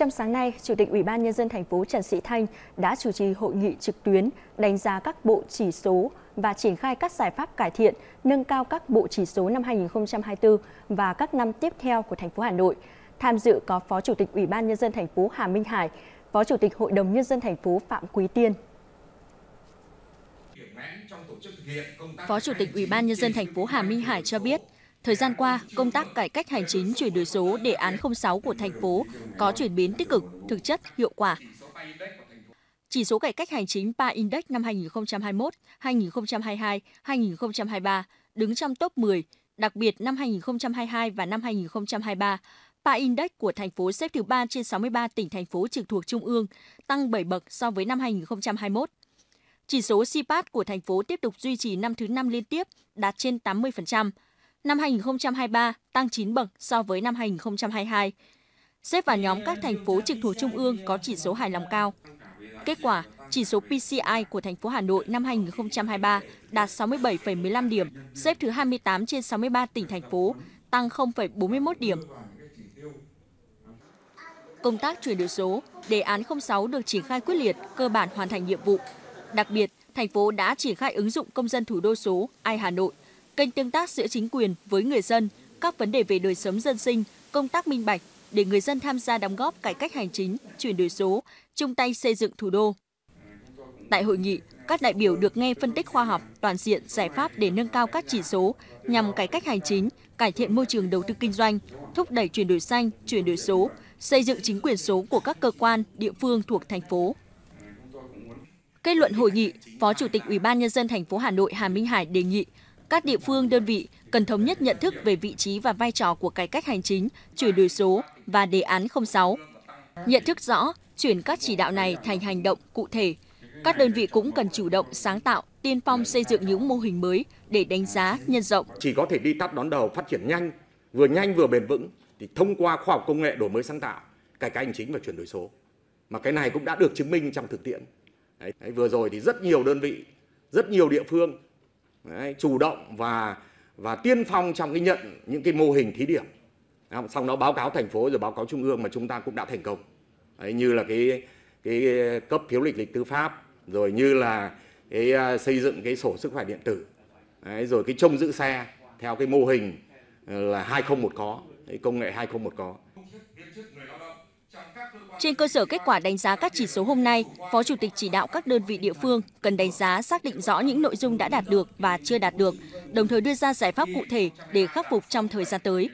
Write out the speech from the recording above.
Trong sáng nay, Chủ tịch Ủy ban Nhân dân thành phố Trần Sĩ Thanh đã chủ trì hội nghị trực tuyến đánh giá các bộ chỉ số và triển khai các giải pháp cải thiện, nâng cao các bộ chỉ số năm 2024 và các năm tiếp theo của thành phố Hà Nội. Tham dự có Phó Chủ tịch Ủy ban Nhân dân thành phố Hà Minh Hải, Phó Chủ tịch Hội đồng Nhân dân thành phố Phạm Quý Tiên, Phó Chủ tịch Ủy ban nhân dân thành phố Hà Minh Hải cho biết, Thời gian qua, công tác cải cách hành chính chuyển đổi số đề án 06 của thành phố có chuyển biến tích cực, thực chất, hiệu quả. Chỉ số cải cách hành chính PA Index năm 2021, 2022, 2023 đứng trong top 10, đặc biệt năm 2022 và năm 2023. PA Index của thành phố xếp thứ 3 trên 63 tỉnh thành phố trực thuộc Trung ương, tăng 7 bậc so với năm 2021. Chỉ số CPAT của thành phố tiếp tục duy trì năm thứ năm liên tiếp, đạt trên 80% năm 2023 tăng 9 bậc so với năm 2022. Xếp vào nhóm các thành phố trực thuộc trung ương có chỉ số hài lòng cao. Kết quả, chỉ số PCI của thành phố Hà Nội năm 2023 đạt 67,15 điểm, xếp thứ 28 trên 63 tỉnh thành phố, tăng 0,41 điểm. Công tác chuyển đổi số, đề án 06 được triển khai quyết liệt, cơ bản hoàn thành nhiệm vụ. Đặc biệt, thành phố đã triển khai ứng dụng công dân thủ đô số Ai Hà Nội kênh tương tác giữa chính quyền với người dân, các vấn đề về đời sống dân sinh, công tác minh bạch để người dân tham gia đóng góp cải cách hành chính, chuyển đổi số, chung tay xây dựng thủ đô. Tại hội nghị, các đại biểu được nghe phân tích khoa học, toàn diện, giải pháp để nâng cao các chỉ số nhằm cải cách hành chính, cải thiện môi trường đầu tư kinh doanh, thúc đẩy chuyển đổi xanh, chuyển đổi số, xây dựng chính quyền số của các cơ quan, địa phương thuộc thành phố. Kết luận hội nghị, Phó Chủ tịch Ủy ban nhân dân thành phố Hà Nội Hà Minh Hải đề nghị các địa phương đơn vị cần thống nhất nhận thức về vị trí và vai trò của cải cách hành chính, chuyển đổi số và đề án 06. Nhận thức rõ, chuyển các chỉ đạo này thành hành động cụ thể. Các đơn vị cũng cần chủ động, sáng tạo, tiên phong xây dựng những mô hình mới để đánh giá, nhân rộng. Chỉ có thể đi tắt đón đầu phát triển nhanh, vừa nhanh vừa bền vững thì thông qua khoa học công nghệ đổi mới sáng tạo, cải cách hành chính và chuyển đổi số. Mà cái này cũng đã được chứng minh trong thực tiễn. Đấy, đấy, vừa rồi thì rất nhiều đơn vị, rất nhiều địa phương Đấy, chủ động và và tiên phong trong cái nhận những cái mô hình thí điểm sau đó báo cáo thành phố rồi báo cáo trung ương mà chúng ta cũng đã thành công Đấy, như là cái cái cấp phiếu lịch lịch tư pháp rồi như là cái à, xây dựng cái sổ sức khỏe điện tử Đấy, rồi cái trông giữ xe theo cái mô hình là 201 có công nghệ 201 có trên cơ sở kết quả đánh giá các chỉ số hôm nay, Phó Chủ tịch chỉ đạo các đơn vị địa phương cần đánh giá xác định rõ những nội dung đã đạt được và chưa đạt được, đồng thời đưa ra giải pháp cụ thể để khắc phục trong thời gian tới.